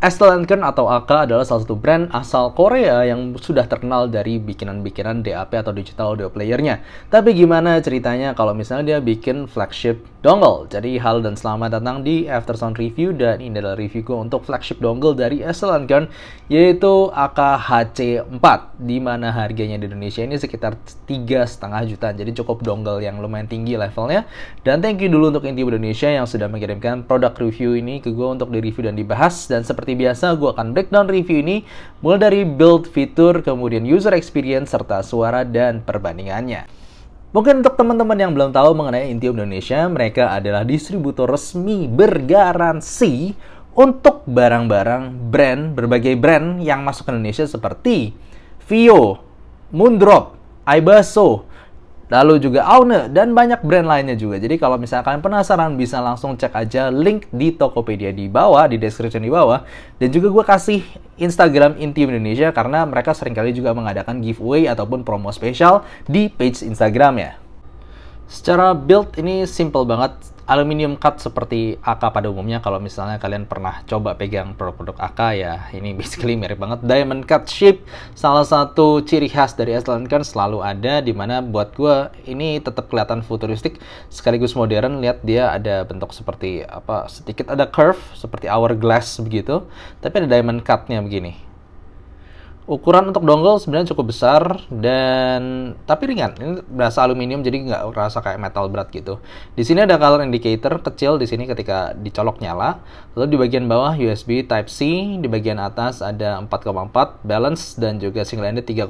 Estelle Lanken atau AK adalah salah satu brand asal Korea yang sudah terkenal dari bikinan-bikinan DAP atau digital audio player-nya. Tapi gimana ceritanya kalau misalnya dia bikin flagship dongle? Jadi hal dan selamat datang di After Sound Review dan ini adalah review gue untuk flagship dongle dari Estelle Lanken yaitu AK HC4 di mana harganya di Indonesia ini sekitar tiga setengah jutaan. Jadi cukup dongle yang lumayan tinggi levelnya. Dan thank you dulu untuk Inti Indonesia yang sudah mengirimkan produk review ini ke gue untuk direview dan dibahas dan seperti seperti biasa, gue akan breakdown review ini mulai dari build, fitur, kemudian user experience, serta suara dan perbandingannya. Mungkin untuk teman-teman yang belum tahu mengenai Intium Indonesia, mereka adalah distributor resmi bergaransi untuk barang-barang brand, berbagai brand yang masuk ke Indonesia seperti Vio, Moondrop, Ibaso, lalu juga Aune dan banyak brand lainnya juga. Jadi kalau misalkan penasaran bisa langsung cek aja link di Tokopedia di bawah, di description di bawah. Dan juga gue kasih Instagram Intim Indonesia karena mereka seringkali juga mengadakan giveaway ataupun promo spesial di page Instagram ya. Secara build ini simple banget, aluminium cut seperti AK pada umumnya kalau misalnya kalian pernah coba pegang produk-produk AK ya ini basically mirip banget diamond cut shape salah satu ciri khas dari Aslan kan selalu ada dimana buat gue ini tetap kelihatan futuristik sekaligus modern lihat dia ada bentuk seperti apa sedikit ada curve seperti hourglass begitu tapi ada diamond cutnya begini Ukuran untuk dongle sebenarnya cukup besar dan tapi ringan. Ini berasa aluminium jadi nggak rasa kayak metal berat gitu. Di sini ada color indicator kecil di sini ketika dicolok nyala. Lalu di bagian bawah USB Type C, di bagian atas ada 4,4 balance dan juga single ended 3,5.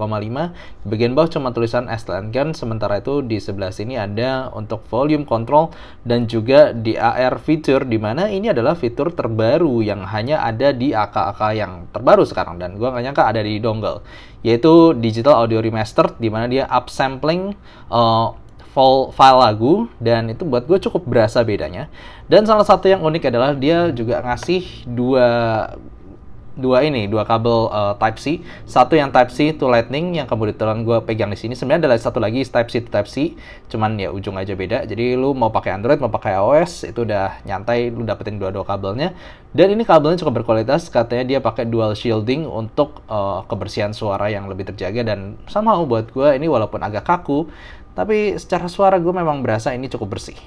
Di bagian bawah cuma tulisan STN gun. Sementara itu di sebelah sini ada untuk volume control dan juga DAR feature di mana ini adalah fitur terbaru yang hanya ada di AK-AK yang terbaru sekarang dan gua nggak nyangka ada di dongle, yaitu digital audio remaster, di mana dia upsampling uh, file lagu dan itu buat gue cukup berasa bedanya. Dan salah satu yang unik adalah dia juga ngasih dua dua ini, dua kabel uh, Type C. Satu yang Type C to Lightning yang kebetulan gue pegang di sini. Sebenarnya adalah satu lagi Type C to Type C, cuman ya ujung aja beda. Jadi lu mau pakai Android mau pakai iOS itu udah nyantai lu dapetin dua-dua kabelnya. Dan ini kabelnya cukup berkualitas, katanya dia pakai dual shielding untuk uh, kebersihan suara yang lebih terjaga dan sama buat gue ini walaupun agak kaku, tapi secara suara gue memang berasa ini cukup bersih.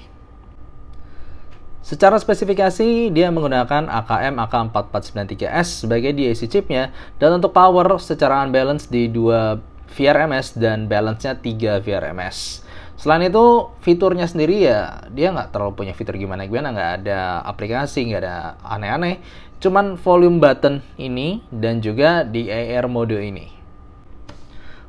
Secara spesifikasi, dia menggunakan AKM AK4493S sebagai DAC chipnya, dan untuk power secara unbalanced di 2 VRMS dan balance-nya 3 VRMS. Selain itu, fiturnya sendiri ya, dia nggak terlalu punya fitur gimana-gimana, nggak ada aplikasi, nggak ada aneh-aneh. Cuman volume button ini, dan juga AR mode ini.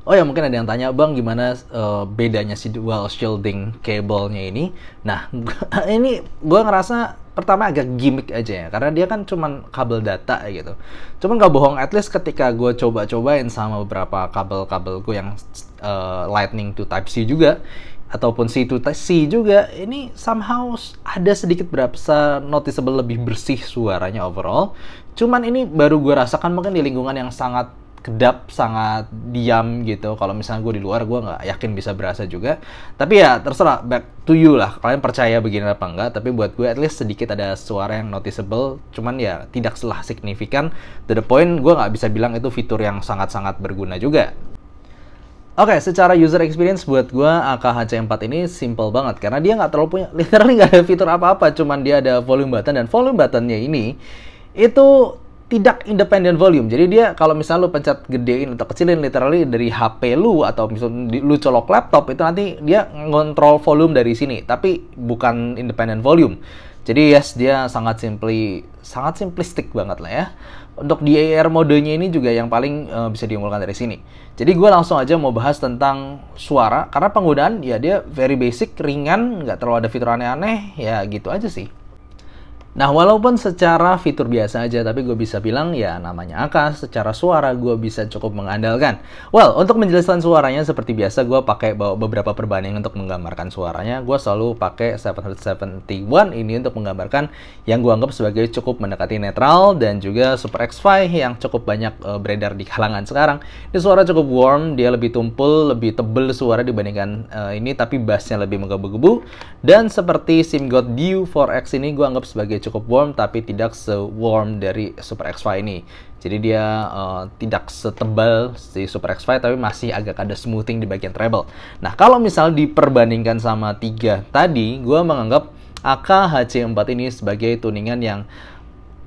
Oh ya mungkin ada yang tanya bang gimana uh, bedanya si dual shielding cable-nya ini. Nah ini gue ngerasa pertama agak gimmick aja ya karena dia kan cuman kabel data gitu. Cuman gak bohong at least ketika gue coba-cobain sama beberapa kabel-kabel gue yang uh, Lightning to Type C juga ataupun C to type C juga ini somehow ada sedikit berapa noticeable lebih bersih suaranya overall. Cuman ini baru gue rasakan mungkin di lingkungan yang sangat kedap, sangat diam gitu. Kalau misalnya gue di luar, gue nggak yakin bisa berasa juga. Tapi ya terserah, back to you lah. Kalian percaya begini apa enggak, tapi buat gue at least sedikit ada suara yang noticeable. Cuman ya tidak selah signifikan. To the point, gue nggak bisa bilang itu fitur yang sangat-sangat berguna juga. Oke, okay, secara user experience buat gue AKHC4 ini simple banget karena dia nggak terlalu punya, literally nggak ada fitur apa-apa, cuman dia ada volume button dan volume buttonnya ini itu tidak independent volume. Jadi dia kalau misalnya lu pencet gedein atau kecilin literally dari HP lu atau misalnya lu colok laptop itu nanti dia ngontrol volume dari sini, tapi bukan independent volume. Jadi yes dia sangat simply sangat simplistik banget lah ya. Untuk di AR modenya ini juga yang paling uh, bisa diunggulkan dari sini. Jadi gue langsung aja mau bahas tentang suara karena penggunaan ya dia very basic, ringan, nggak terlalu ada fitur aneh-aneh, ya gitu aja sih. Nah, walaupun secara fitur biasa aja, tapi gue bisa bilang ya namanya Aka, secara suara gue bisa cukup mengandalkan. Well, untuk menjelaskan suaranya seperti biasa, gue pakai bawa beberapa perbandingan untuk menggambarkan suaranya. Gue selalu pakai 771 ini untuk menggambarkan yang gue anggap sebagai cukup mendekati netral dan juga Super X5 yang cukup banyak uh, beredar di kalangan sekarang. Ini suara cukup warm, dia lebih tumpul, lebih tebel suara dibandingkan uh, ini, tapi bassnya lebih menggebu-gebu. Dan seperti SimGod View 4X ini gue anggap sebagai cukup warm tapi tidak se-warm dari Super X5 ini. Jadi dia uh, tidak setebal si Super X5 tapi masih agak ada smoothing di bagian treble. Nah, kalau misal diperbandingkan sama tiga tadi, gua menganggap akhc 4 ini sebagai tuningan yang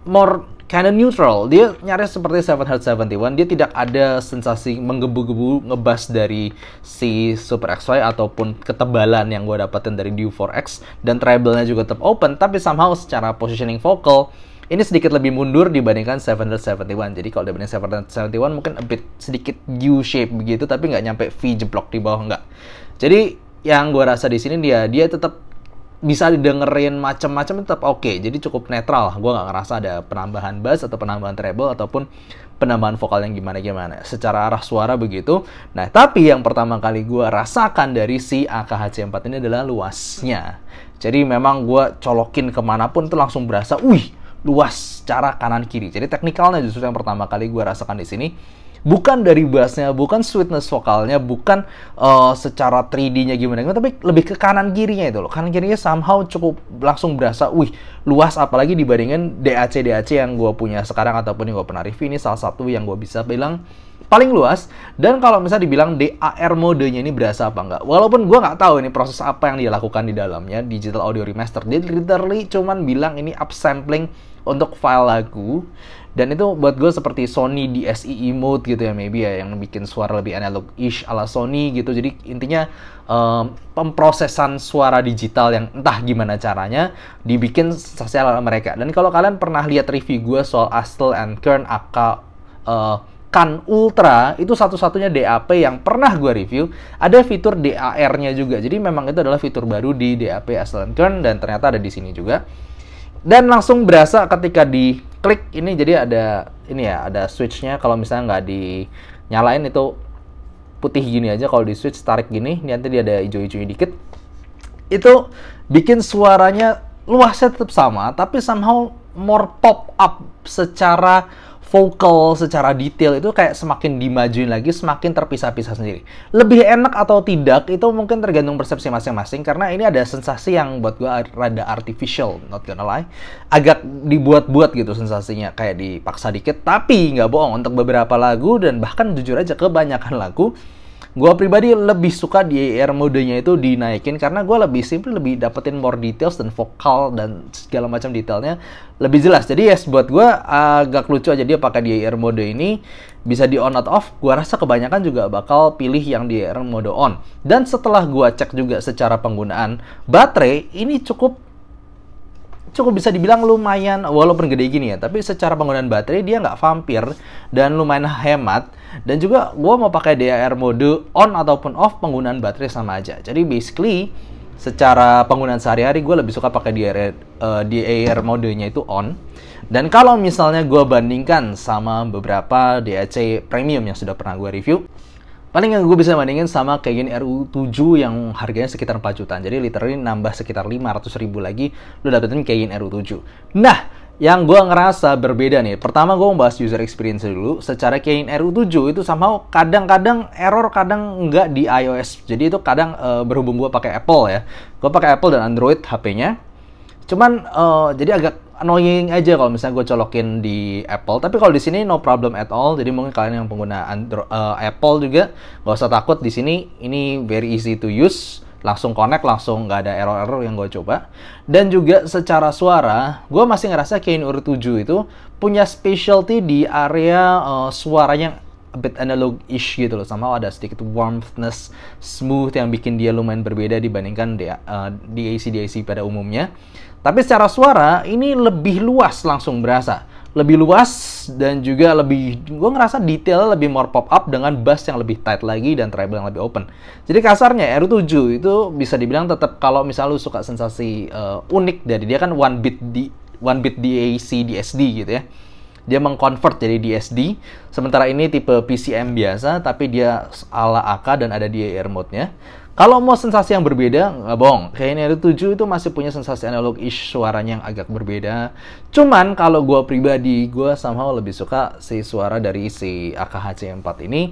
more Canon neutral, dia nyaris seperti 771, dia tidak ada sensasi menggebu-gebu ngebas dari si Super X XY ataupun ketebalan yang gue dapetin dari Duo 4X dan treble-nya juga tetap open, tapi somehow secara positioning vocal ini sedikit lebih mundur dibandingkan 771. Jadi kalau dibanding 771 mungkin a bit sedikit U shape begitu tapi nggak nyampe V jeblok di bawah nggak. Jadi yang gue rasa di sini dia dia tetap bisa didengerin macam-macam tetap oke okay. jadi cukup netral gue nggak ngerasa ada penambahan bass atau penambahan treble ataupun penambahan vokal yang gimana-gimana secara arah suara begitu nah tapi yang pertama kali gue rasakan dari si AKHC4 ini adalah luasnya jadi memang gue colokin kemanapun itu langsung berasa wih luas cara kanan kiri jadi teknikalnya justru yang pertama kali gue rasakan di sini bukan dari bassnya, bukan sweetness vokalnya, bukan uh, secara 3D-nya gimana gimana, tapi lebih ke kanan kirinya itu loh. Kanan kirinya somehow cukup langsung berasa, wih luas apalagi dibandingin DAC DAC yang gue punya sekarang ataupun yang gue pernah review ini salah satu yang gue bisa bilang paling luas dan kalau misalnya dibilang DAR modenya ini berasa apa enggak walaupun gue nggak tahu ini proses apa yang dilakukan di dalamnya digital audio remaster dia literally cuman bilang ini upsampling untuk file lagu dan itu buat gue seperti Sony di DSi mode gitu ya maybe ya yang bikin suara lebih analog ish ala Sony gitu jadi intinya um, pemprosesan suara digital yang entah gimana caranya dibikin ala mereka dan kalau kalian pernah lihat review gue soal Astel and Kern Aka uh, eh, Kan Ultra itu satu-satunya DAP yang pernah gue review ada fitur DAR-nya juga jadi memang itu adalah fitur baru di DAP Astel and Kern dan ternyata ada di sini juga dan langsung berasa ketika di klik ini jadi ada ini ya ada switchnya kalau misalnya nggak dinyalain itu putih gini aja kalau di switch tarik gini nanti dia ada hijau hijau dikit itu bikin suaranya luasnya tetap sama tapi somehow more pop up secara vokal secara detail itu kayak semakin dimajuin lagi semakin terpisah-pisah sendiri lebih enak atau tidak itu mungkin tergantung persepsi masing-masing karena ini ada sensasi yang buat gue rada artificial not gonna lie agak dibuat-buat gitu sensasinya kayak dipaksa dikit tapi nggak bohong untuk beberapa lagu dan bahkan jujur aja kebanyakan lagu Gue pribadi lebih suka di Air modenya itu dinaikin karena gue lebih simple, lebih dapetin more details dan vokal dan segala macam detailnya lebih jelas. Jadi yes, buat gue eh, agak lucu aja dia pakai di Air mode ini bisa di on atau off. Gue rasa kebanyakan juga bakal pilih yang di Air mode on. Dan setelah gue cek juga secara penggunaan baterai ini cukup cukup bisa dibilang lumayan walaupun gede gini ya tapi secara penggunaan baterai dia nggak vampir dan lumayan hemat dan juga gue mau pakai DAR mode on ataupun off penggunaan baterai sama aja jadi basically secara penggunaan sehari-hari gue lebih suka pakai DAR, uh, eh, DAR modenya itu on dan kalau misalnya gue bandingkan sama beberapa DAC premium yang sudah pernah gue review Paling yang gue bisa bandingin sama kayak gini RU7 yang harganya sekitar 4 jutaan. Jadi literally nambah sekitar 500 ribu lagi lo dapetin kayak gini RU7. Nah, yang gue ngerasa berbeda nih. Pertama gue membahas user experience dulu. Secara kayak RU7 itu sama kadang-kadang error, kadang nggak di iOS. Jadi itu kadang uh, berhubung gue pakai Apple ya. Gue pakai Apple dan Android HP-nya. Cuman uh, jadi agak annoying aja kalau misalnya gue colokin di Apple. Tapi kalau di sini no problem at all. Jadi mungkin kalian yang pengguna Android, uh, eh, Apple juga gak usah takut di sini. Ini very easy to use. Langsung connect, langsung nggak ada error-error yang gue coba. Dan juga secara suara, gue masih ngerasa Keynote 7 itu punya specialty di area uh, suaranya a bit analog-ish gitu loh sama ada sedikit warmthness smooth yang bikin dia lumayan berbeda dibandingkan eh, di uh, DAC pada umumnya tapi secara suara ini lebih luas langsung berasa. Lebih luas dan juga lebih, gue ngerasa detail lebih more pop up dengan bass yang lebih tight lagi dan treble yang lebih open. Jadi kasarnya R7 itu bisa dibilang tetap kalau misal lu suka sensasi uh, unik dari dia kan one bit di one bit DAC DSD gitu ya. Dia mengkonvert jadi DSD. Sementara ini tipe PCM biasa tapi dia ala AK dan ada DAR mode-nya. Kalau mau sensasi yang berbeda, nggak bohong. Kayaknya ada 7 itu masih punya sensasi analog ish suaranya yang agak berbeda. Cuman kalau gue pribadi, gue somehow lebih suka si suara dari si AKHC4 ini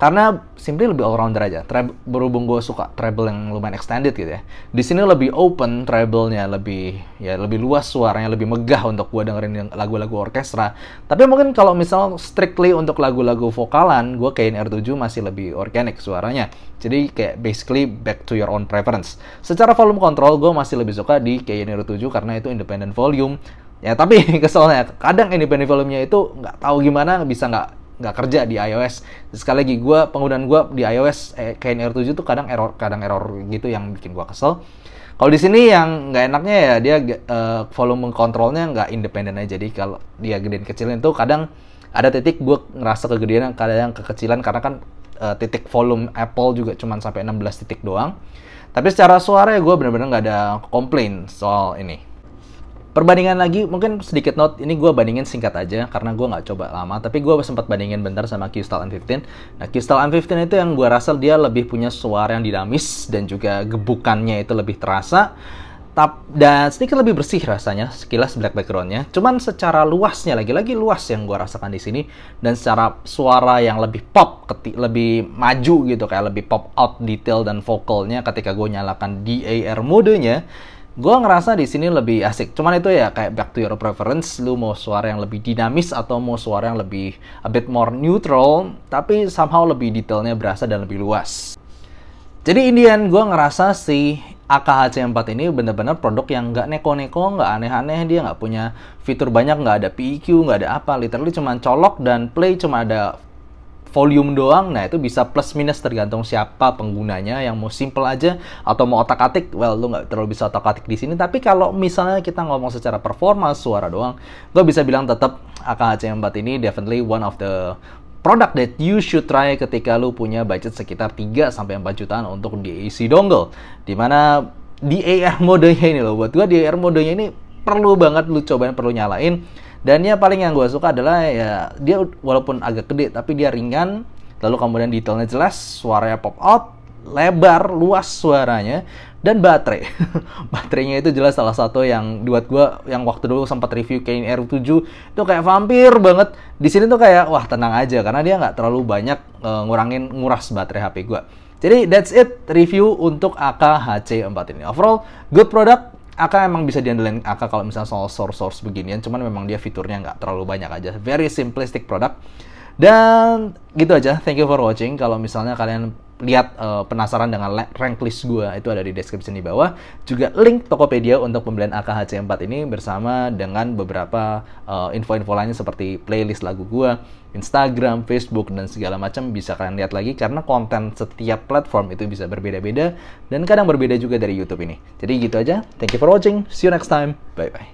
karena simply lebih all rounder aja. Tra berhubung gue suka treble yang lumayan extended gitu ya. Di sini lebih open treble-nya, lebih ya lebih luas suaranya, lebih megah untuk gue dengerin lagu-lagu orkestra. Tapi mungkin kalau misal strictly untuk lagu-lagu vokalan, gue kayak R7 masih lebih organic suaranya. Jadi kayak basically back to your own preference. Secara volume control, gue masih lebih suka di KNR 7 karena itu independent volume. Ya tapi keselnya kadang independent volume-nya itu nggak tahu gimana bisa nggak nggak kerja di iOS. Sekali lagi gue penggunaan gue di iOS eh, KNR 7 tuh kadang error kadang error gitu yang bikin gue kesel. Kalau di sini yang nggak enaknya ya dia uh, volume kontrolnya nggak independen aja. Jadi kalau dia gedein kecilin tuh kadang ada titik gue ngerasa kegedean kadang kekecilan karena kan uh, titik volume Apple juga cuma sampai 16 titik doang. Tapi secara suara ya gue bener-bener nggak ada komplain soal ini. Perbandingan lagi, mungkin sedikit note, ini gue bandingin singkat aja karena gue nggak coba lama, tapi gue sempat bandingin bentar sama Q-Style M15. Nah, Q-Style M15 itu yang gue rasa dia lebih punya suara yang dinamis dan juga gebukannya itu lebih terasa tap dan sedikit lebih bersih rasanya sekilas black backgroundnya cuman secara luasnya lagi-lagi luas yang gue rasakan di sini dan secara suara yang lebih pop keti lebih maju gitu kayak lebih pop out detail dan vokalnya ketika gue nyalakan DAR modenya gue ngerasa di sini lebih asik. Cuman itu ya kayak back to your preference, lu mau suara yang lebih dinamis atau mau suara yang lebih a bit more neutral, tapi somehow lebih detailnya berasa dan lebih luas. Jadi Indian gue ngerasa si AKHC4 ini bener-bener produk yang nggak neko-neko, nggak aneh-aneh, dia nggak punya fitur banyak, nggak ada PQ, e nggak ada apa, literally cuma colok dan play cuma ada volume doang, nah itu bisa plus minus tergantung siapa penggunanya yang mau simple aja atau mau otak-atik, well lu nggak terlalu bisa otak-atik di sini. Tapi kalau misalnya kita ngomong secara performa suara doang, gue bisa bilang tetap AKHC4 ini definitely one of the product that you should try ketika lu punya budget sekitar 3 sampai 4 jutaan untuk DAC dongle. Dimana DAR modenya ini loh, buat gue DAR modenya ini perlu banget lu cobain, perlu nyalain dan ya paling yang gue suka adalah ya dia walaupun agak gede tapi dia ringan, lalu kemudian detailnya jelas, suaranya pop out, lebar, luas suaranya, dan baterai. Baterainya itu jelas salah satu yang buat gue yang waktu dulu sempat review Canon R7 itu kayak vampir banget. Di sini tuh kayak wah tenang aja karena dia nggak terlalu banyak uh, ngurangin nguras baterai HP gue. Jadi that's it review untuk AKHC 4 ini. Overall good product Aka emang bisa diandelin Aka kalau misalnya soal source-source beginian, cuman memang dia fiturnya nggak terlalu banyak aja. Very simplistic product. Dan gitu aja. Thank you for watching. Kalau misalnya kalian lihat uh, penasaran dengan rank list gue itu ada di deskripsi di bawah juga link Tokopedia untuk pembelian AKHC 4 ini bersama dengan beberapa uh, info-info lainnya seperti playlist lagu gue Instagram, Facebook dan segala macam bisa kalian lihat lagi karena konten setiap platform itu bisa berbeda-beda dan kadang berbeda juga dari YouTube ini. Jadi gitu aja. Thank you for watching. See you next time. Bye bye.